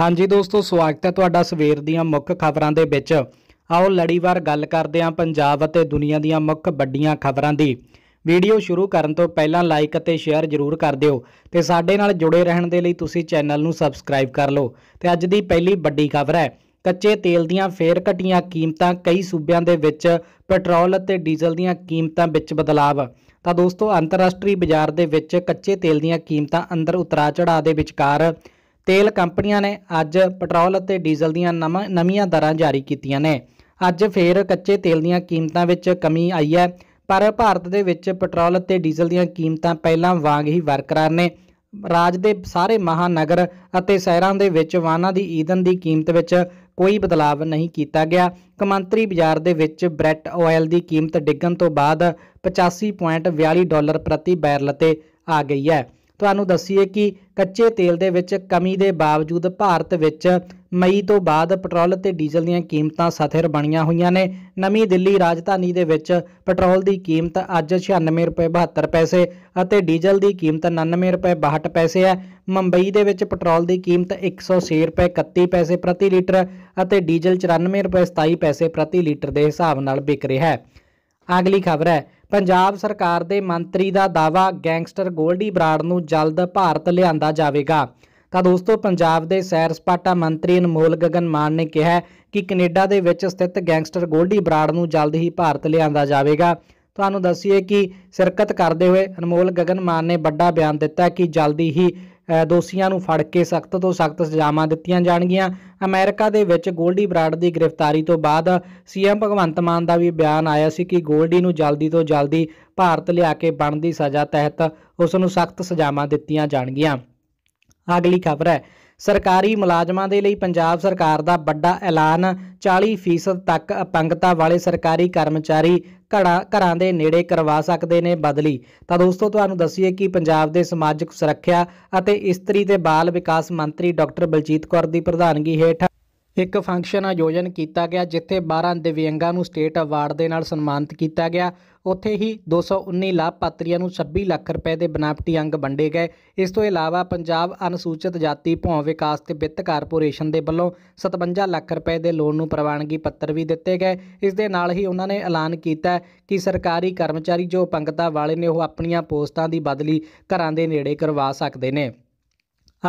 ਹਾਂਜੀ ਦੋਸਤੋ ਸਵਾਗਤ ਹੈ ਤੁਹਾਡਾ ਸਵੇਰ ਦੀਆਂ ਮੁੱਖ ਖਬਰਾਂ ਦੇ ਵਿੱਚ ਆਓ ਲੜੀਵਾਰ ਗੱਲ ਕਰਦੇ ਹਾਂ ਪੰਜਾਬ ਅਤੇ ਦੁਨੀਆ ਦੀਆਂ ਮੁੱਖ ਵੱਡੀਆਂ ਖਬਰਾਂ ਦੀ ਵੀਡੀਓ ਸ਼ੁਰੂ ਕਰਨ ਤੋਂ ਪਹਿਲਾਂ ਲਾਈਕ ਅਤੇ ਸ਼ੇਅਰ ਜ਼ਰੂਰ ਕਰ ਦਿਓ ਤੇ ਸਾਡੇ ਨਾਲ ਜੁੜੇ ਰਹਿਣ ਦੇ ਲਈ ਤੁਸੀਂ ਚੈਨਲ ਨੂੰ ਸਬਸਕ੍ਰਾਈਬ ਕਰ ਲਓ ਤੇ ਅੱਜ ਦੀ ਪਹਿਲੀ ਵੱਡੀ ਖਬਰ ਹੈ ਕੱਚੇ ਤੇਲ ਦੀਆਂ ਫੇਰ ਘਟੀਆਂ ਕੀਮਤਾਂ ਕਈ ਸੂਬਿਆਂ ਦੇ ਵਿੱਚ ਪੈਟਰੋਲ ਅਤੇ ਡੀਜ਼ਲ ਦੀਆਂ ਕੀਮਤਾਂ ਵਿੱਚ ਬਦਲਾਅ ਤਾਂ ਦੋਸਤੋ ਅੰਤਰਰਾਸ਼ਟਰੀ ਬਾਜ਼ਾਰ ਦੇ ਵਿੱਚ ਕੱਚੇ ਤੇਲ ਦੀਆਂ ਕੀਮਤਾਂ ਅੰਦਰ ਉਤਰਾ ਚੜਾ ਦੇ ਵਿਚਕਾਰ ਤੇਲ ਕੰਪਨੀਆਂ ਨੇ ਅੱਜ ਪੈਟਰੋਲ ਅਤੇ ਡੀਜ਼ਲ ਦੀਆਂ ਨਵੀਆਂ ਦਰਾਂ ਜਾਰੀ ਕੀਤੀਆਂ ਨੇ ਅੱਜ ਫੇਰ ਕੱਚੇ ਤੇਲ ਦੀਆਂ ਕੀਮਤਾਂ ਵਿੱਚ ਕਮੀ ਆਈ ਹੈ ਪਰ ਭਾਰਤ ਦੇ ਵਿੱਚ ਪੈਟਰੋਲ ਅਤੇ ਡੀਜ਼ਲ ਦੀਆਂ ਕੀਮਤਾਂ ਪਹਿਲਾਂ ਵਾਂਗ ਹੀ ਵਰਕਰਾਰ ਨੇ ਰਾਜ ਦੇ ਸਾਰੇ ਮਹਾਨਗਰ ਅਤੇ ਸ਼ਹਿਰਾਂ ਦੇ ਵਿੱਚ ਵਾਹਨਾਂ ਦੀ ਈਧਨ ਦੀ ਕੀਮਤ ਵਿੱਚ ਕੋਈ ਬਦਲਾਅ ਨਹੀਂ ਕੀਤਾ ਗਿਆ ਕਮੰਤਰੀ ਬਾਜ਼ਾਰ ਦੇ ਵਿੱਚ ਬ੍ਰੈਟ ਆਇਲ ਦੀ ਕੀਮਤ ਡਿੱਗਣ ਤੋਂ ਬਾਅਦ 85.42 ਡਾਲਰ ਪ੍ਰਤੀ ਬੈਰਲ ਤੇ ਆ ਗਈ ਹੈ ਤੁਹਾਨੂੰ ਦੱਸੀਏ ਕਿ ਕੱਚੇ ਤੇਲ ਦੇ ਵਿੱਚ ਕਮੀ ਦੇ ਬਾਵਜੂਦ ਭਾਰਤ ਵਿੱਚ ਮਈ ਤੋਂ ਬਾਅਦ ਪੈਟਰੋਲ ਤੇ ਡੀਜ਼ਲ ਦੀਆਂ ਕੀਮਤਾਂ ਸਥਿਰ ਬਣੀਆਂ ਹੋਈਆਂ ਨੇ ਨਵੀਂ ਦਿੱਲੀ ਰਾਜਧਾਨੀ ਦੇ ਵਿੱਚ ਪੈਟਰੋਲ ਦੀ ਕੀਮਤ ਅੱਜ 96 ਰੁਪਏ 72 ਪੈਸੇ ਅਤੇ ਡੀਜ਼ਲ ਦੀ ਕੀਮਤ 99 ਰੁਪਏ 62 ਪੈਸੇ ਹੈ ਮੁੰਬਈ ਦੇ ਵਿੱਚ ਪੈਟਰੋਲ ਦੀ ਕੀਮਤ 106 ਰੁਪਏ 31 ਪੈਸੇ ਪ੍ਰਤੀ ਲੀਟਰ ਅਤੇ ਡੀਜ਼ਲ 94 ਰੁਪਏ 27 ਪੈਸੇ ਪ੍ਰਤੀ ਲੀਟਰ ਦੇ ਹਿਸਾਬ ਨਾਲ ਵਿਕ ਰਿਹਾ ਹੈ ਅਗਲੀ ਖਬਰ ਹੈ ਪੰਜਾਬ ਸਰਕਾਰ ਦੇ ਮੰਤਰੀ ਦਾ ਦਾਵਾ ਗੈਂਗਸਟਰ ਗੋਲਡੀ ਬਰਾੜ ਨੂੰ ਜਲਦ ਭਾਰਤ ਲਿਆਂਦਾ ਜਾਵੇਗਾ ਤਾਂ ਦੋਸਤੋ ਪੰਜਾਬ ਦੇ ਸੈਰ ਸਪਾਟਾ ਮੰਤਰੀ ਅਨਮੋਲ ਗਗਨ ਮਾਨ ਨੇ ਕਿਹਾ ਕਿ ਕੈਨੇਡਾ ਦੇ ਵਿੱਚ ਸਥਿਤ ਗੈਂਗਸਟਰ ਗੋਲਡੀ ਬਰਾੜ ਨੂੰ ਜਲਦ ਹੀ ਭਾਰਤ ਲਿਆਂਦਾ ਜਾਵੇਗਾ ਤੁਹਾਨੂੰ ਦੱਸੀਏ ਕਿ ਸ਼ਿਰਕਤ ਕਰਦੇ ਹੋਏ ਅਨਮੋਲ ਗਗਨ ਮਾਨ ਨੇ ਵੱਡਾ ਬਿਆਨ ਦਿੱਤਾ ਕਿ ਜਲਦੀ ਹੀ ਦੋਸ਼ੀਆਂ ਨੂੰ ਫੜ ਕੇ ਸਖਤ ਤੋਂ ਸਖਤ ਸਜ਼ਾਵਾਂ ਦਿੱਤੀਆਂ ਜਾਣਗੀਆਂ ਅਮਰੀਕਾ ਦੇ ਵਿੱਚ ਗੋਲਡੀ ਬਰਾਡ ਦੀ ਗ੍ਰਿਫਤਾਰੀ ਤੋਂ ਬਾਅਦ ਸੀਐਮ ਭਗਵੰਤ ਮਾਨ ਦਾ ਵੀ ਬਿਆਨ ਆਇਆ ਸੀ ਕਿ ਗੋਲਡੀ ਨੂੰ ਜਲਦੀ ਤੋਂ ਜਲਦੀ ਭਾਰਤ ਲਿਆ ਕੇ ਬਣਦੀ ਸਜ਼ਾ ਤਹਿਤ ਉਸ ਨੂੰ ਸਖਤ ਸਜ਼ਾਵਾਂ ਦਿੱਤੀਆਂ ਜਾਣਗੀਆਂ ਅਗਲੀ ਖਬਰ ਹੈ ਸਰਕਾਰੀ ਮੁਲਾਜ਼ਮਾਂ ਦੇ ਲਈ ਪੰਜਾਬ ਸਰਕਾਰ ਦਾ ਵੱਡਾ ਐਲਾਨ 40% ਤੱਕ ਅਪੰਗਤਾ ਵਾਲੇ ਸਰਕਾਰੀ ਕਰਮਚਾਰੀ ਘੜਾ ਘਰਾਂ ਦੇ ਨੇੜੇ ਕਰਵਾ ਸਕਦੇ ਨੇ ਬਦਲੀ ਤਾਂ ਦੋਸਤੋ ਤੁਹਾਨੂੰ ਦੱਸੀਏ ਕਿ ਪੰਜਾਬ ਦੇ ਸਮਾਜਿਕ ਸੁਰੱਖਿਆ ਅਤੇ ਇਸਤਰੀ ਤੇ ਬਾਲ ਵਿਕਾਸ ਮੰਤਰੀ ਡਾਕਟਰ ਬਲਜੀਤ ਕੌਰ ਦੀ ਪ੍ਰਧਾਨਗੀ ਹੇਠ ਇੱਕ ਫੰਕਸ਼ਨ ਆਯੋਜਨ ਕੀਤਾ ਗਿਆ ਜਿੱਥੇ 12 ਦਿਵਿਆਂਗਾਂ ਨੂੰ ਸਟੇਟ ਅਵਾਰਡ ਦੇ ਨਾਲ ਸਨਮਾਨਿਤ ਕੀਤਾ ਗਿਆ ਉੱਥੇ ਹੀ 219 ਲਾਭਪਾਤਰੀਆਂ ਨੂੰ 26 ਲੱਖ ਰੁਪਏ ਦੇ ਬਨਾਪਤੀ ਅੰਗ ਵੰਡੇ ਗਏ ਇਸ ਤੋਂ ਇਲਾਵਾ ਪੰਜਾਬ ਅਨੁਸੂਚਿਤ ਜਾਤੀ ਭੌਂ ਵਿਕਾਸ ਤੇ ਵਿੱਤ ਕਾਰਪੋਰੇਸ਼ਨ ਦੇ ਵੱਲੋਂ 57 ਲੱਖ ਰੁਪਏ ਦੇ ਲੋਨ ਨੂੰ ਪ੍ਰਵਾਨਗੀ ਪੱਤਰ ਵੀ ਦਿੱਤੇ ਗਏ ਇਸ ਦੇ ਨਾਲ ਹੀ ਉਹਨਾਂ ਨੇ ਐਲਾਨ ਕੀਤਾ ਕਿ ਸਰਕਾਰੀ ਕਰਮਚਾਰੀ ਜੋ ਪੰਗਤਾ ਵਾਲੇ ਨੇ ਉਹ ਆਪਣੀਆਂ ਪੋਸਟਾਂ ਦੀ ਬਦਲੀ ਘਰਾਂ ਦੇ ਨੇੜੇ ਕਰਵਾ ਸਕਦੇ ਨੇ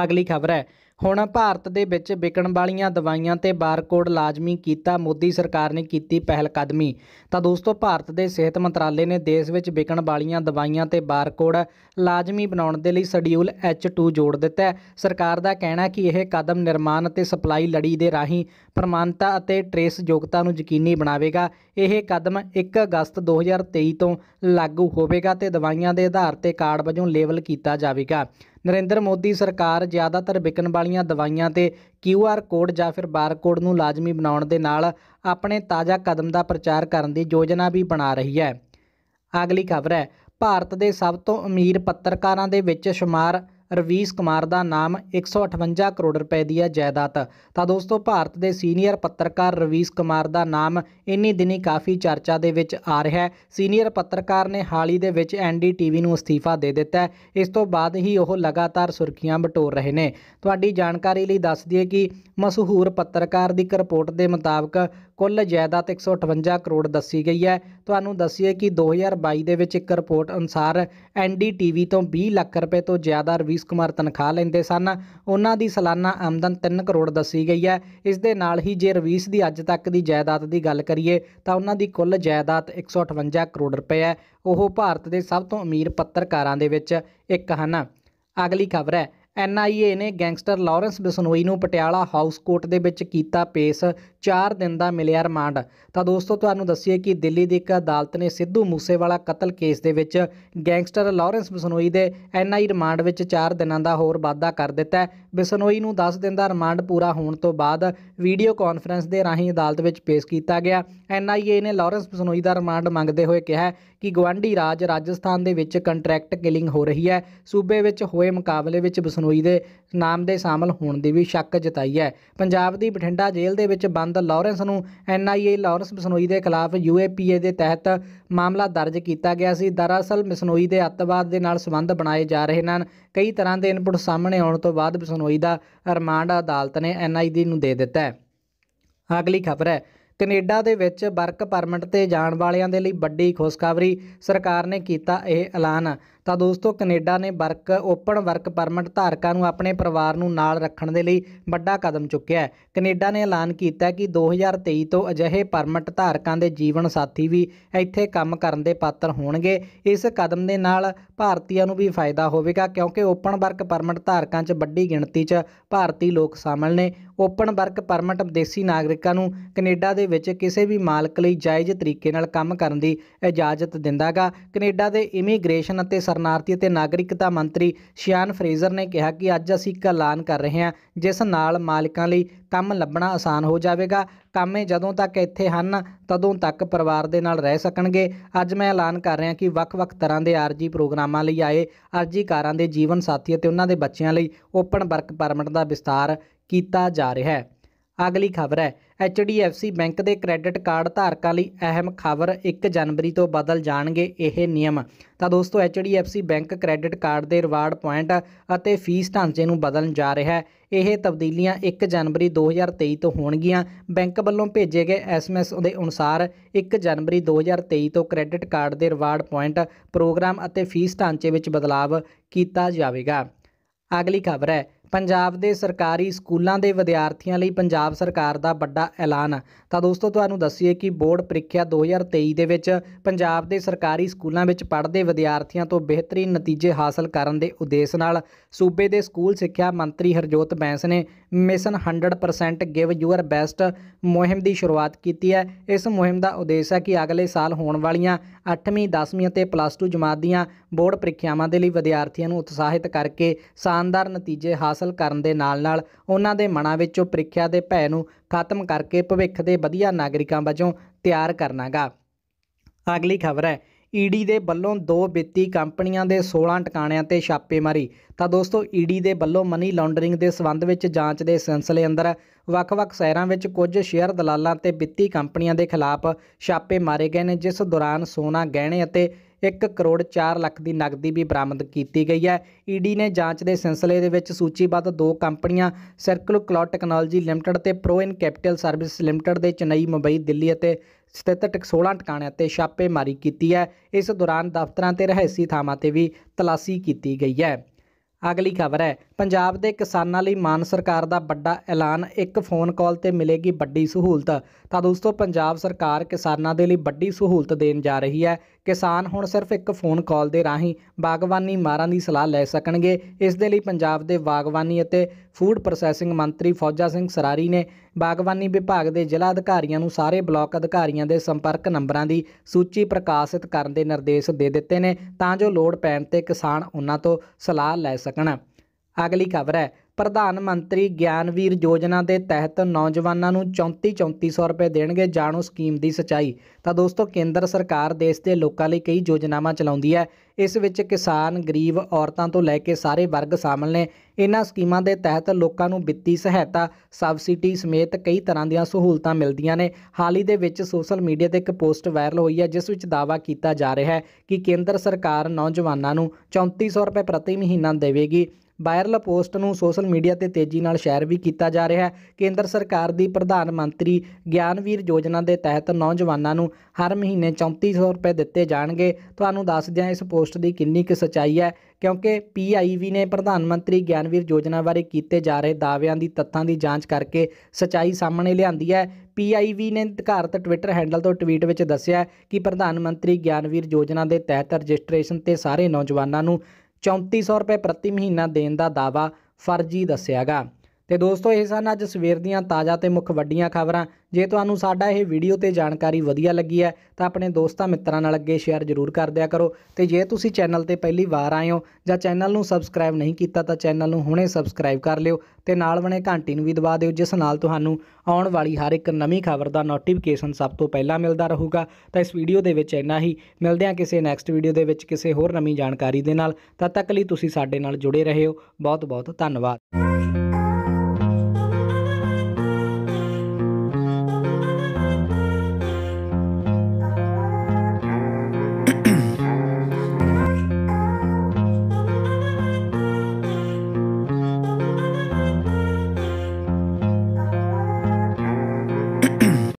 ਅਗਲੀ ਖਬਰ ਹੈ ਹੁਣ ਭਾਰਤ ਦੇ ਵਿੱਚ ਵਿਕਣ ਵਾਲੀਆਂ ਦਵਾਈਆਂ ਤੇ ਬਾਰਕੋਡ ਲਾਜ਼ਮੀ ਕੀਤਾ ਮੋਦੀ ਸਰਕਾਰ ਨੇ ਕੀਤੀ ਪਹਿਲ ਕਦਮੀ ਤਾਂ ਦੋਸਤੋ ਭਾਰਤ ਦੇ ਸਿਹਤ ਮੰਤਰਾਲੇ ਨੇ ਦੇਸ਼ ਵਿੱਚ ਵਿਕਣ ਵਾਲੀਆਂ ਦਵਾਈਆਂ ਤੇ ਬਾਰਕੋਡ ਲਾਜ਼ਮੀ ਬਣਾਉਣ ਦੇ ਲਈ ਸ਼ਡਿਊਲ H2 ਜੋੜ ਦਿੱਤਾ ਹੈ ਸਰਕਾਰ ਦਾ ਕਹਿਣਾ ਕਿ ਇਹ ਕਦਮ ਨਿਰਮਾਣ ਅਤੇ ਸਪਲਾਈ ਲੜੀ ਦੇ ਰਾਹੀਂ ਪ੍ਰਮਾਣਤਾ ਅਤੇ ਟ੍ਰੇਸ ਯੋਗਤਾ ਨੂੰ ਯਕੀਨੀ ਬਣਾਵੇਗਾ ਇਹ ਕਦਮ 1 ਅਗਸਤ 2023 ਤੋਂ ਲਾਗੂ ਹੋਵੇਗਾ ਤੇ ਦਵਾਈਆਂ ਦੇ ਆਧਾਰ ਤੇ ਕਾਰਡ ਵਜੋਂ ਲੇਬਲ ਕੀਤਾ ਜਾਵੇਗਾ ਨਰਿੰਦਰ ਮੋਦੀ ਸਰਕਾਰ ਜ਼ਿਆਦਾਤਰ ਵਿਕਣ ਵਾਲੀਆਂ ਦਵਾਈਆਂ ਤੇ QR ਕੋਡ ਜਾਂ ਫਿਰ ਬਾਰਕੋਡ ਨੂੰ ਲਾਜ਼ਮੀ ਬਣਾਉਣ ਦੇ ਨਾਲ ਆਪਣੇ ਤਾਜ਼ਾ ਕਦਮ ਦਾ ਪ੍ਰਚਾਰ ਕਰਨ ਦੀ ਯੋਜਨਾ ਵੀ ਬਣਾ ਰਹੀ ਹੈ ਅਗਲੀ ਖਬਰ ਹੈ ਭਾਰਤ ਦੇ ਸਭ ਤੋਂ ਅਮੀਰ ਪੱਤਰਕਾਰਾਂ ਦੇ ਵਿੱਚ ਸ਼ੁਮਾਰ ਰਵੀਸ਼ ਕੁਮਾਰ ਦਾ ਨਾਮ 158 ਕਰੋੜ ਰੁਪਏ ਦੀ ਹੈ ਜਾਇਦਾਦ ਤਾਂ ਦੋਸਤੋ ਭਾਰਤ ਦੇ ਸੀਨੀਅਰ ਪੱਤਰਕਾਰ ਰਵੀਸ਼ ਕੁਮਾਰ ਦਾ ਨਾਮ ਇੰਨੀ ਦਿਨੀ ਕਾਫੀ ਚਰਚਾ ਦੇ ਵਿੱਚ ਆ ਰਿਹਾ ਹੈ ਸੀਨੀਅਰ ਪੱਤਰਕਾਰ ਨੇ ਹਾਲ ਹੀ ਦੇ ਵਿੱਚ ਟੀਵੀ ਨੂੰ ਅਸਤੀਫਾ ਦੇ ਦਿੱਤਾ ਇਸ ਤੋਂ ਬਾਅਦ ਹੀ ਉਹ ਲਗਾਤਾਰ ਸੁਰਖੀਆਂ ਬਟੋਰ ਰਹੇ ਨੇ ਤੁਹਾਡੀ ਜਾਣਕਾਰੀ ਲਈ ਦੱਸ ਦਈਏ ਕਿ ਮਸ਼ਹੂਰ ਪੱਤਰਕਾਰ ਦੀ ਇੱਕ ਰਿਪੋਰਟ ਦੇ ਮੁਤਾਬਕ ਕੁੱਲ ਜਾਇਦਾਦ 158 ਕਰੋੜ ਦੱਸੀ ਗਈ ਹੈ ਤੁਹਾਨੂੰ ਦੱਸੀਏ ਕਿ 2022 ਦੇ ਵਿੱਚ ਇੱਕ ਰਿਪੋਰਟ ਅਨੁਸਾਰ ਟੀਵੀ ਤੋਂ 20 ਲੱਖ ਰੁਪਏ ਤੋਂ ਜ਼ਿਆਦਾ ਰਵੀਸ਼ ਕੁਮਾਰ ਤਨਖਾਹ ਲੈਂਦੇ ਸਨ ਉਹਨਾਂ ਦੀ ਸਾਲਾਨਾ ਆਮਦਨ 3 ਕਰੋੜ ਦੱਸੀ ਗਈ ਹੈ ਇਸ ਦੇ ਨਾਲ ਹੀ ਜੇ ਰਵੀਸ਼ ਦੀ ਅੱਜ ਤੱਕ ਦੀ ਜਾਇਦਾਦ ਦੀ ਗੱਲ ਕਰੀਏ ਤਾਂ ਉਹਨਾਂ ਦੀ ਕੁੱਲ ਜਾਇਦਾਦ 158 ਕਰੋੜ ਰੁਪਏ ਹੈ ਉਹ ਭਾਰਤ ਦੇ ਸਭ ਤੋਂ ਅਮੀਰ ਪੱਤਰਕਾਰਾਂ ਦੇ ਵਿੱਚ ਇੱਕ ਹਨ ਅਗਲੀ ਖਬਰ ਹੈ NIA ਨੇ ਗੈਂਗਸਟਰ ਲਾਰੈਂਸ ਬਿਸਨੋਈ ਨੂੰ ਪਟਿਆਲਾ ਹਾਊਸ ਕੋਰਟ ਦੇ ਵਿੱਚ ਕੀਤਾ ਪੇਸ਼ 4 ਦਿਨ ਦਾ ਮਿਲਿਆ ਰਿਮਾਂਡ ਤਾਂ ਦੋਸਤੋ ਤੁਹਾਨੂੰ ਦੱਸੀਏ ਕਿ ਦਿੱਲੀ ਦੀ ਇੱਕ ਅਦਾਲਤ ਨੇ ਸਿੱਧੂ ਮੂਸੇਵਾਲਾ ਕਤਲ ਕੇਸ ਦੇ ਵਿੱਚ ਗੈਂਗਸਟਰ ਲਾਰੈਂਸ ਬਿਸਨੋਈ ਦੇ NIA ਰਿਮਾਂਡ ਵਿੱਚ 4 ਦਿਨਾਂ ਦਾ ਹੋਰ ਵਾਧਾ ਕਰ ਦਿੱਤਾ ਬਿਸਨੋਈ ਨੂੰ 10 ਦਿਨ ਦਾ ਰਿਮਾਂਡ ਪੂਰਾ ਹੋਣ ਤੋਂ ਬਾਅਦ ਵੀਡੀਓ ਕਾਨਫਰੰਸ ਦੇ ਰਾਹੀਂ ਅਦਾਲਤ ਵਿੱਚ ਪੇਸ਼ ਕੀਤਾ ਗਿਆ NIA ਨੇ ਲਾਰੈਂਸ ਬਿਸਨੋਈ ਦਾ ਰਿਮਾਂਡ ਮੰਗਦੇ ਹੋਏ ਕਿਹਾ ਕਿ ਗਵਾਂਢੀ ਰਾਜ ਰਾਜਸਥਾਨ ਦੇ ਵਿੱਚ ਕੰਟਰੈਕਟ ਕਿਲਿੰਗ ਹੋ ਰਹੀ ਹੈ ਸੂਬੇ ਵਿੱਚ ਹੋਏ ਮੁਕਾਬਲੇ ਵਿੱਚ ਬਸਨੋਈ ਦੇ ਨਾਮ ਦੇ ਸ਼ਾਮਲ ਹੋਣ ਦੀ ਵੀ ਸ਼ੱਕ ਜਤਾਈ ਹੈ ਪੰਜਾਬ ਦੀ ਬਠਿੰਡਾ ਜੇਲ੍ਹ ਦੇ ਵਿੱਚ ਬੰਦ ਲਾਰੈਂਸ ਨੂੰ ਐਨਆਈਏ ਲਾਰੈਂਸ ਬਸਨੋਈ ਦੇ ਖਿਲਾਫ ਯੂਏਪੀਏ ਦੇ ਤਹਿਤ ਮਾਮਲਾ ਦਰਜ ਕੀਤਾ ਗਿਆ ਸੀ ਦਰਅਸਲ ਬਸਨੋਈ ਦੇ ਅੱਤਵਾਦ ਦੇ ਨਾਲ ਸੰਬੰਧ ਬਣਾਏ ਜਾ ਰਹੇ ਹਨ ਕਈ ਤਰ੍ਹਾਂ ਦੇ ਇਨਪੁਟ ਸਾਹਮਣੇ ਆਉਣ ਤੋਂ ਬਾਅਦ ਬਸਨੋਈ ਦਾ ਰਿਮਾਂਡ ਅਦਾਲਤ ਨੇ ਐਨਆਈਡੀ ਨੂੰ ਦੇ ਦਿੱਤਾ ਹੈ ਅਗਲੀ ਖਬਰ ਹੈ ਕੈਨੇਡਾ ਦੇ ਵਿੱਚ ਵਰਕ ਪਰਮਿਟ ਤੇ ਜਾਣ ਵਾਲਿਆਂ ਦੇ ਲਈ ਵੱਡੀ ਖੁਸ਼ਖਬਰੀ ਸਰਕਾਰ ਨੇ ਕੀਤਾ ਇਹ ਐਲਾਨ ਤਾਂ ਦੋਸਤੋ ਕੈਨੇਡਾ ਨੇ ਵਰਕ ਓਪਨ ਵਰਕ ਪਰਮਿਟ ਧਾਰਕਾਂ ਨੂੰ ਆਪਣੇ ਪਰਿਵਾਰ ਨੂੰ ਨਾਲ ਰੱਖਣ ਦੇ ਲਈ ਵੱਡਾ ਕਦਮ ਚੁੱਕਿਆ ਹੈ ਕੈਨੇਡਾ ਨੇ ਐਲਾਨ ਕੀਤਾ ਕਿ 2023 ਤੋਂ ਅਜਿਹੇ ਪਰਮਿਟ ਧਾਰਕਾਂ ਦੇ ਜੀਵਨ ਸਾਥੀ ਵੀ ਇੱਥੇ ਕੰਮ ਕਰਨ ਦੇ ਪਾਤਰ ਹੋਣਗੇ ਇਸ ਕਦਮ ਦੇ ਨਾਲ ਭਾਰਤੀਆਂ ਨੂੰ ਵੀ ਫਾਇਦਾ ਹੋਵੇਗਾ ਕਿਉਂਕਿ ਓਪਨ ਵਰਕ ਪਰਮਿਟ ਧਾਰਕਾਂ 'ਚ ਵੱਡੀ ਗਿਣਤੀ 'ਚ ਭਾਰਤੀ ਲੋਕ ਸ਼ਾਮਲ ਨੇ ਓਪਨ ਵਰਕ ਪਰਮਿਟ ਵਿਦੇਸੀ ਨਾਗਰਿਕਾਂ ਨੂੰ ਕੈਨੇਡਾ ਦੇ ਵਿੱਚ ਕਿਸੇ ਵੀ ਮਾਲਕ ਲਈ ਜਾਇਜ਼ ਤਰੀਕੇ ਨਾਲ ਕੰਮ ਕਰਨ ਦੀ ਇਜਾਜ਼ਤ ਦਿੰਦਾਗਾ ਕੈਨੇਡਾ ਦੇ ਇਮੀਗ੍ਰੇਸ਼ਨ ਅਤੇ ਸਰਨਾਰਤੀ ਅਤੇ ਨਾਗਰਿਕਤਾ ਮੰਤਰੀ ਸ਼ਿਆਨ ਫਰੇਜ਼ਰ ਨੇ ਕਿਹਾ ਕਿ ਅੱਜ ਅਸੀਂ ਇੱਕ ਐਲਾਨ ਕਰ ਰਹੇ ਹਾਂ ਜਿਸ ਨਾਲ ਮਾਲਕਾਂ ਲਈ ਕੰਮ ਲੱਭਣਾ ਆਸਾਨ ਹੋ ਜਾਵੇਗਾ ਕੰਮੇ ਜਦੋਂ ਤੱਕ ਇੱਥੇ ਹਨ ਤਦੋਂ ਤੱਕ ਪਰਿਵਾਰ ਦੇ ਨਾਲ ਰਹਿ ਸਕਣਗੇ ਅੱਜ ਮੈਂ ਐਲਾਨ ਕਰ ਰਿਹਾ ਕਿ ਵੱਖ-ਵੱਖ ਤਰ੍ਹਾਂ ਦੇ ਆਰਜੀ ਪ੍ਰੋਗਰਾਮਾਂ ਲਈ ਆਏ ਅਰਜ਼ੀਕਾਰਾਂ ਦੇ ਜੀਵਨ ਸਾਥੀ ਅਤੇ ਉਹਨਾਂ ਦੇ ਬੱਚਿਆਂ ਲਈ ਓਪਨ ਵਰਕ ਪਰਮਿਟ ਦਾ ਵਿਸਤਾਰ ਕੀਤਾ ਜਾ ਰਿਹਾ ਹੈ ਅਗਲੀ ਖਬਰ ਹੈ HDFC ਬੈਂਕ ਦੇ ਕ੍ਰੈਡਿਟ ਕਾਰਡ ਧਾਰਕਾਂ ਲਈ ਅਹਿਮ ਖਬਰ 1 ਜਨਵਰੀ ਤੋਂ ਬਦਲ ਜਾਣਗੇ ਇਹ ਨਿਯਮ ਤਾਂ ਦੋਸਤੋ HDFC ਬੈਂਕ ਕ੍ਰੈਡਿਟ ਕਾਰਡ ਦੇ ਰਿਵਾਰਡ ਪੁਆਇੰਟ ਅਤੇ ਫੀਸ ਢਾਂਚੇ ਨੂੰ ਬਦਲਣ ਜਾ ਰਿਹਾ ਹੈ ਇਹ ਤਬਦੀਲੀਆਂ 1 ਜਨਵਰੀ 2023 ਤੋਂ ਹੋਣਗੀਆਂ ਬੈਂਕ ਵੱਲੋਂ ਭੇਜੇ ਗਏ SMS ਦੇ ਅਨੁਸਾਰ 1 ਜਨਵਰੀ 2023 ਤੋਂ ਕ੍ਰੈਡਿਟ ਕਾਰਡ ਦੇ ਰਿਵਾਰਡ ਪੁਆਇੰਟ ਪ੍ਰੋਗਰਾਮ ਅਤੇ ਫੀਸ ਢਾਂਚੇ ਵਿੱਚ ਬਦਲਾਅ ਕੀਤਾ ਜਾਵੇਗਾ ਅਗਲੀ ਖਬਰ ਹੈ ਪੰਜਾਬ ਦੇ ਸਰਕਾਰੀ ਸਕੂਲਾਂ ਦੇ ਵਿਦਿਆਰਥੀਆਂ ਲਈ ਪੰਜਾਬ ਸਰਕਾਰ ਦਾ ਵੱਡਾ ਐਲਾਨ ਤਾਂ ਦੋਸਤੋ ਤੁਹਾਨੂੰ ਦੱਸੀਏ ਕਿ ਬੋਰਡ ਪ੍ਰੀਖਿਆ 2023 ਦੇ ਵਿੱਚ ਪੰਜਾਬ ਦੇ ਸਰਕਾਰੀ ਸਕੂਲਾਂ ਵਿੱਚ ਪੜ੍ਹਦੇ ਵਿਦਿਆਰਥੀਆਂ ਤੋਂ ਬਿਹਤਰੀਨ ਨਤੀਜੇ ਹਾਸਲ ਕਰਨ ਦੇ ਉਦੇਸ਼ ਨਾਲ ਸੂਬੇ ਦੇ ਸਕੂਲ ਸਿੱਖਿਆ ਮੰਤਰੀ ਹਰਜੋਤ ਬੈਂਸ ਨੇ ਮਿਸ਼ਨ 100% ਗਿਵ ਯੂਅਰ ਬੈਸਟ ਮੁਹਿੰਮ ਦੀ ਸ਼ੁਰੂਆਤ ਕੀਤੀ ਹੈ ਇਸ ਮੁਹਿੰਮ ਦਾ ਉਦੇਸ਼ ਹੈ ਕਿ ਅਗਲੇ ਸਾਲ ਹੋਣ ਵਾਲੀਆਂ 8ਵੀਂ 10ਵੀਂ ਅਤੇ ਪਲੱਸ 2 ਜਮਾਤ ਦੀਆਂ ਬੋਰਡ ਪ੍ਰੀਖਿਆਵਾਂ ਦੇ ਲਈ ਵਿਦਿਆਰਥੀਆਂ ਨੂੰ ਉਤਸ਼ਾਹਿਤ ਕਰਕੇ ਸ਼ਾਨਦਾਰ ਨਤੀਜੇ ਹਾਸਲ ਕਰਨ ਦੇ ਨਾਲ-ਨਾਲ ਉਹਨਾਂ ਦੇ ਮਨਾਂ ਵਿੱਚੋਂ ਪ੍ਰੀਖਿਆ ਦੇ ਭੈ ਨੂੰ ਖਤਮ ਕਰਕੇ ਭਵਿੱਖ ਦੇ ਵਧੀਆ ਨਾਗਰਿਕਾਂ ਵਜੋਂ ਤਿਆਰ ਕਰਨਾਗਾ ਅਗਲੀ ਖਬਰ ਹੈ ਈਡੀ ਦੇ ਵੱਲੋਂ ਦੋ ਵਿੱਤੀ ਕੰਪਨੀਆਂ ਦੇ 16 ਟਿਕਾਣਿਆਂ ਤੇ ਛਾਪੇਮਾਰੀ ਤਾਂ ਦੋਸਤੋ ਈਡੀ ਦੇ ਵੱਲੋਂ ਮਨੀ ਲਾਂਡਰਿੰਗ ਦੇ ਸਬੰਧ ਵਿੱਚ ਜਾਂਚ ਦੇ ਸਿਲਸਿਲੇ ਅੰਦਰ ਵੱਖ-ਵੱਖ ਸ਼ਹਿਰਾਂ ਵਿੱਚ ਕੁਝ ਸ਼ੇਅਰ ਦਲਾਲਾਂ ਤੇ ਵਿੱਤੀ ਕੰਪਨੀਆਂ ਦੇ ਖਿਲਾਫ ਛਾਪੇ ਮਾਰੇ ਗਏ ਨੇ ਜਿਸ ਦੌਰਾਨ ਸੋਨਾ ਗਹਿਣੇ ਅਤੇ 1 ਕਰੋੜ 4 ਲੱਖ ਦੀ ਨਗਦੀ ਵੀ ਬਰਾਮਦ ਕੀਤੀ ਗਈ ਹੈ ਈਡੀ ਨੇ ਜਾਂਚ ਦੇ ਸਿਲਸਿਲੇ ਦੇ ਵਿੱਚ ਸੂਚੀਬੱਧ ਦੋ ਕੰਪਨੀਆਂ ਸਰਕਲ ਕਲੌਡ ਟੈਕਨੋਲੋਜੀ ਲਿਮਟਿਡ ਤੇ Pro in Capital Service Limited ਦੇ ਚੇਨਈ ਮੁੰਬਈ ਦਿੱਲੀ ਅਤੇ ਸਥਿਤ 16 ਟਿਕਾਣਿਆਂ ਤੇ ਛਾਪੇਮਾਰੀ ਕੀਤੀ ਹੈ ਇਸ ਦੌਰਾਨ ਦਫ਼ਤਰਾਂ ਤੇ ਰਹਿਸੀ ਥਾਵਾਂ ਤੇ ਵੀ ਤਲਾਸ਼ੀ ਕੀਤੀ ਗਈ ਹੈ ਅਗਲੀ ਖਬਰ ਹੈ ਪੰਜਾਬ ਦੇ ਕਿਸਾਨਾਂ ਲਈ ਮਾਨ ਸਰਕਾਰ ਦਾ ਵੱਡਾ ਐਲਾਨ ਇੱਕ ਫੋਨ ਕਾਲ ਤੇ ਮਿਲੇਗੀ ਵੱਡੀ ਸਹੂਲਤ ਤਾਂ ਦੋਸਤੋ ਪੰਜਾਬ ਸਰਕਾਰ ਕਿਸਾਨਾਂ ਦੇ ਲਈ ਵੱਡੀ ਸਹੂਲਤ ਦੇਣ ਜਾ ਰਹੀ ਹੈ ਕਿਸਾਨ ਹੁਣ ਸਿਰਫ ਇੱਕ ਫੋਨ ਕਾਲ ਦੇ ਰਾਹੀਂ ਬਾਗਵਾਨੀ ਮਾਰਾਂ ਦੀ ਸਲਾਹ ਲੈ ਸਕਣਗੇ ਇਸ ਦੇ ਲਈ ਪੰਜਾਬ ਦੇ ਬਾਗਵਾਨੀ ਅਤੇ ਫੂਡ ਪ੍ਰੋਸੈਸਿੰਗ ਮੰਤਰੀ ਫੌਜਾ ਸਿੰਘ ਸਰਾਰੀ ਨੇ ਬਾਗਵਾਨੀ ਵਿਭਾਗ ਦੇ ਜ਼ਿਲ੍ਹਾ ਅਧਿਕਾਰੀਆਂ ਨੂੰ ਸਾਰੇ ਬਲਾਕ ਅਧਿਕਾਰੀਆਂ ਦੇ ਸੰਪਰਕ ਨੰਬਰਾਂ ਦੀ ਸੂਚੀ ਪ੍ਰਕਾਸ਼ਿਤ ਕਰਨ ਦੇ ਨਿਰਦੇਸ਼ ਦੇ ਦਿੱਤੇ ਨੇ ਤਾਂ ਜੋ ਲੋੜ ਪੈਣ ਤੇ ਕਿਸਾਨ ਉਹਨਾਂ ਤੋਂ ਸਲਾਹ ਲੈ ਸਕਣ ਅਗਲੀ ਖਬਰ ਹੈ ਪ੍ਰਧਾਨ ਮੰਤਰੀ ਗਿਆਨਵੀਰ ਯੋਜਨਾ ਦੇ ਤਹਿਤ ਨੌਜਵਾਨਾਂ ਨੂੰ 34-3400 ਰੁਪਏ ਦੇਣਗੇ ਜਾਣੋ ਸਕੀਮ ਦੀ ਸਚਾਈ ਤਾਂ ਦੋਸਤੋ ਕੇਂਦਰ ਸਰਕਾਰ ਦੇਸ਼ ਦੇ ਲੋਕਾਂ ਲਈ ਕਈ ਯੋਜਨਾਵਾਂ ਚਲਾਉਂਦੀ ਹੈ ਇਸ ਵਿੱਚ ਕਿਸਾਨ ਗਰੀਬ ਔਰਤਾਂ ਤੋਂ ਲੈ ਕੇ ਸਾਰੇ ਵਰਗ ਸ਼ਾਮਲ ਨੇ ਇਹਨਾਂ ਸਕੀਮਾਂ ਦੇ ਤਹਿਤ ਲੋਕਾਂ ਨੂੰ ਵਿੱਤੀ ਸਹਾਇਤਾ ਸਬਸਿਡੀ ਸਮੇਤ ਕਈ ਤਰ੍ਹਾਂ ਦੀਆਂ ਸਹੂਲਤਾਂ ਮਿਲਦੀਆਂ ਨੇ ਹਾਲ ਹੀ ਦੇ ਵਿੱਚ ਸੋਸ਼ਲ ਮੀਡੀਆ ਤੇ ਇੱਕ ਪੋਸਟ ਵਾਇਰਲ ਹੋਈ ਹੈ ਜਿਸ ਵਿੱਚ ਦਾਵਾ ਕੀਤਾ ਜਾ ਰਿਹਾ ਹੈ ਕਿ ਕੇਂਦਰ ਸਰਕਾਰ ਨੌਜਵਾਨਾਂ ਨੂੰ 3400 ਰੁਪਏ ਪ੍ਰਤੀ ਮਹੀਨਾ ਦੇਵੇਗੀ ਵਾਇਰਲ ਪੋਸਟ ਨੂੰ ਸੋਸ਼ਲ ਮੀਡੀਆ ਤੇ ਤੇਜ਼ੀ ਨਾਲ ਸ਼ੇਅਰ ਵੀ ਕੀਤਾ ਜਾ ਰਿਹਾ ਹੈ ਕੇਂਦਰ ਸਰਕਾਰ ਦੀ ਪ੍ਰਧਾਨ ਮੰਤਰੀ ਗਿਆਨਵੀਰ ਯੋਜਨਾ ਦੇ ਤਹਿਤ ਨੌਜਵਾਨਾਂ ਨੂੰ ਹਰ ਮਹੀਨੇ 3400 ਰੁਪਏ ਦਿੱਤੇ ਜਾਣਗੇ ਤੁਹਾਨੂੰ ਦੱਸ ਦਿਆਂ ਇਸ ਪੋਸਟ ਦੀ ਕਿੰਨੀ ਕੁ ਸਚਾਈ ਹੈ ਕਿਉਂਕਿ ਪੀਆਈਵੀ ਨੇ ਪ੍ਰਧਾਨ ਮੰਤਰੀ ਗਿਆਨਵੀਰ ਯੋਜਨਾ ਬਾਰੇ ਕੀਤੇ ਜਾ ਰਹੇ ਦਾਅਵਿਆਂ ਦੀ ਤੱਥਾਂ ਦੀ ਜਾਂਚ ਕਰਕੇ ਸਚਾਈ ਸਾਹਮਣੇ ਲਿਆਂਦੀ ਹੈ ਪੀਆਈਵੀ ਨੇ ਅਧਿਕਾਰਤ ਟਵਿੱਟਰ ਹੈਂਡਲ ਤੋਂ ਟਵੀਟ ਵਿੱਚ ਦੱਸਿਆ ਕਿ ਪ੍ਰਧਾਨ ਮੰਤਰੀ ਗਿਆਨਵੀਰ ਯੋਜਨਾ ਦੇ ਤਹਿਤ ਰਜਿਸਟ੍ਰੇਸ਼ਨ ਤੇ ਸਾਰੇ ਨੌਜਵਾਨਾਂ ਨੂੰ 3400 ਰੁਪਏ ਪ੍ਰਤੀ ਮਹੀਨਾ ਦੇਣ ਦਾ ਦਾਵਾ ਫਰਜ਼ੀ ਦੱਸਿਆਗਾ ਤੇ ਦੋਸਤੋ ਇਹ ਸਨ ਅੱਜ ਸਵੇਰ ਦੀਆਂ ਤਾਜ਼ਾ ਤੇ ਮੁੱਖ ਵੱਡੀਆਂ ਖਬਰਾਂ ਜੇ ਤੁਹਾਨੂੰ ਸਾਡਾ ਇਹ ਵੀਡੀਓ ਤੇ ਜਾਣਕਾਰੀ ਵਧੀਆ ਲੱਗੀ ਹੈ ਤਾਂ ਆਪਣੇ ਦੋਸਤਾਂ ਮਿੱਤਰਾਂ ਨਾਲ ਅੱਗੇ ਸ਼ੇਅਰ ਜ਼ਰੂਰ ਕਰ ਦਿਆ ਕਰੋ ਤੇ ਜੇ ਤੁਸੀਂ ਚੈਨਲ ਤੇ ਪਹਿਲੀ ਵਾਰ ਆਏ ਹੋ ਜਾਂ ਚੈਨਲ ਨੂੰ ਸਬਸਕ੍ਰਾਈਬ ਨਹੀਂ ਕੀਤਾ ਤਾਂ ਚੈਨਲ ਨੂੰ ਹੁਣੇ ਸਬਸਕ੍ਰਾਈਬ ਕਰ ਲਿਓ ਤੇ ਨਾਲ ਬਣੇ ਘੰਟੀ ਨੂੰ ਵੀ ਦਬਾ ਦਿਓ ਜਿਸ ਨਾਲ ਤੁਹਾਨੂੰ ਆਉਣ ਵਾਲੀ ਹਰ ਇੱਕ ਨਵੀਂ ਖਬਰ ਦਾ ਨੋਟੀਫਿਕੇਸ਼ਨ ਸਭ ਤੋਂ ਪਹਿਲਾਂ ਮਿਲਦਾ ਰਹੂਗਾ ਤਾਂ ਇਸ ਵੀਡੀਓ ਦੇ ਵਿੱਚ ਇੰਨਾ ਹੀ ਮਿਲਦੇ ਹਾਂ ਕਿਸੇ ਨੈਕਸਟ ਵੀਡੀਓ ਦੇ ਵਿੱਚ ਕਿਸੇ ਹੋਰ ਨਵੀਂ ਜਾਣਕਾਰੀ ਦੇ ਨਾਲ ਤਦ ਤੱਕ ਲਈ ਤੁਸੀਂ ਸਾਡੇ ਨਾਲ ਜੁੜੇ ਰਹੇ ਹੋ ਬਹੁਤ ਬਹੁਤ ਧੰਨਵਾਦ